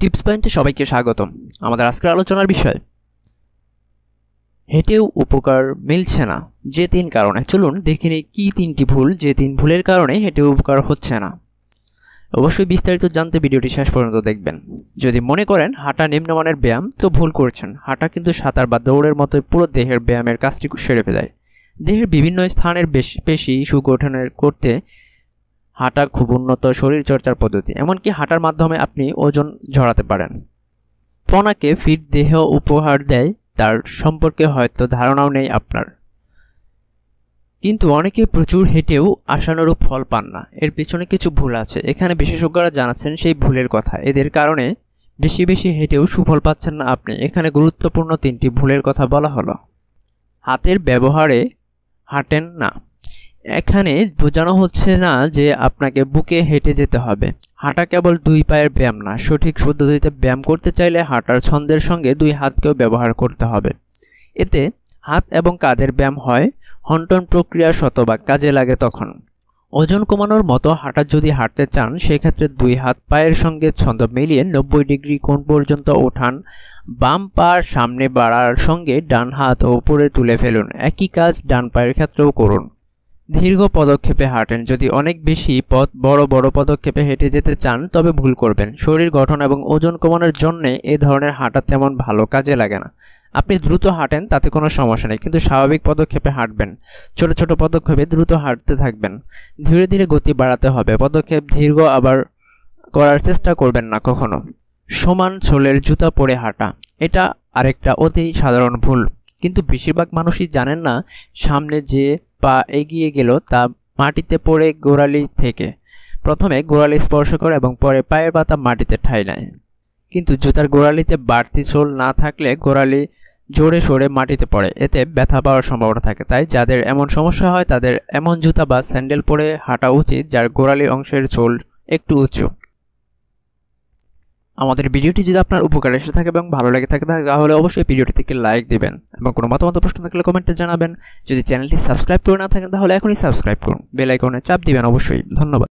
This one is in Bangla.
টিপস পয়েন্টে সবাইকে স্বাগতম আমাদের আজকের আলোচনার বিষয় হেঁটেও উপকার মিলছে না যে তিন কারণে চলুন দেখে নিই কী তিনটি ভুল যে তিন ভুলের কারণে হেঁটেও উপকার হচ্ছে না অবশ্যই বিস্তারিত জানতে ভিডিওটি শেষ পর্যন্ত দেখবেন যদি মনে করেন হাঁটা নিম্নমানের ব্যায়াম তো ভুল করছেন হাঁটা কিন্তু সাঁতার বা দৌড়ের মতো পুরো দেহের ব্যায়ামের কাজটি সেরে ফেলায় দেহের বিভিন্ন স্থানের পেশি সুগঠনের করতে হাঁটা খুব উন্নত শরীরচর্চার পদ্ধতি এমনকি হাঁটার মাধ্যমে আপনি ওজন ঝরাতে পারেন পনাকে ফিট দেহ উপহার দেয় তার সম্পর্কে হয়তো ধারণাও নেই আপনার কিন্তু অনেকে প্রচুর হেঁটেও আশানুরূপ ফল পান না এর পেছনে কিছু ভুল আছে এখানে বিশেষজ্ঞরা জানাচ্ছেন সেই ভুলের কথা এদের কারণে বেশি বেশি হেঁটেও সুফল পাচ্ছেন না আপনি এখানে গুরুত্বপূর্ণ তিনটি ভুলের কথা বলা হলো হাতের ব্যবহারে হাঁটেন না এখানে বোঝানো হচ্ছে না যে আপনাকে বুকে হেঁটে যেতে হবে হাঁটা কেবল দুই পায়ের ব্যায়াম না সঠিক পদ্ধতিতে ব্যায়াম করতে চাইলে হাঁটার ছন্দের সঙ্গে দুই হাতকেও ব্যবহার করতে হবে এতে হাত এবং কাঁধের ব্যায়াম হয় হন্টন প্রক্রিয়া শতভাগ কাজে লাগে তখন ওজন কমানোর মতো হাঁটার যদি হাঁটতে চান সেক্ষেত্রে দুই হাত পায়ের সঙ্গে ছন্দ মিলিয়ে নব্বই ডিগ্রি কোণ পর্যন্ত ওঠান বাম পা সামনে বাড়ার সঙ্গে ডান হাত ওপরে তুলে ফেলুন একই কাজ ডান পায়ের ক্ষেত্রেও করুন দীর্ঘ পদক্ষেপে হাঁটেন যদি অনেক বেশি পথ বড় বড় পদক্ষেপে হেঁটে যেতে চান তবে ভুল করবেন শরীর গঠন এবং ওজন কমানোর জন্য এ ধরনের হাঁটা তেমন ভালো কাজে লাগে না আপনি দ্রুত হাঁটেন তাতে কোনো সমস্যা নেই কিন্তু স্বাভাবিক পদক্ষেপে হাঁটবেন ছোট ছোট পদক্ষেপে দ্রুত হাঁটতে থাকবেন ধীরে ধীরে গতি বাড়াতে হবে পদক্ষেপ দীর্ঘ আবার করার চেষ্টা করবেন না কখনো সমান ছোলের জুতা পরে হাঁটা এটা আরেকটা অতি সাধারণ ভুল কিন্তু বেশিরভাগ মানুষই জানেন না সামনে যে পা এগিয়ে গেল তা মাটিতে পড়ে গোড়ালি থেকে প্রথমে গোড়ালি স্পর্শ করে এবং পরে পায়ের পাতা মাটিতে ঠাই নেয় কিন্তু জুতার গোড়ালিতে বাড়তি চোল না থাকলে গোড়ালি জোরে সোরে মাটিতে পড়ে এতে ব্যথা পাওয়ার সম্ভাবনা থাকে তাই যাদের এমন সমস্যা হয় তাদের এমন জুতা বা স্যান্ডেল পরে হাঁটা উচিত যার গোড়ালি অংশের চোল একটু উঁচু আমাদের ভিডিওটি যদি আপনার উপকার এসে থাকে এবং ভালো লেগে থাকে তাহলে অবশ্যই ভিডিওটিতে একটি লাইক দিবেন এবং কোনো মতামত প্রশ্ন থাকলে কমেন্টে জানাবেন যদি চ্যানেলটি সাবস্ক্রাইব করে না থাকেন তাহলে এখনই সাবস্ক্রাইব করুন বেলাইকনে চাপ দিবেন অবশ্যই ধন্যবাদ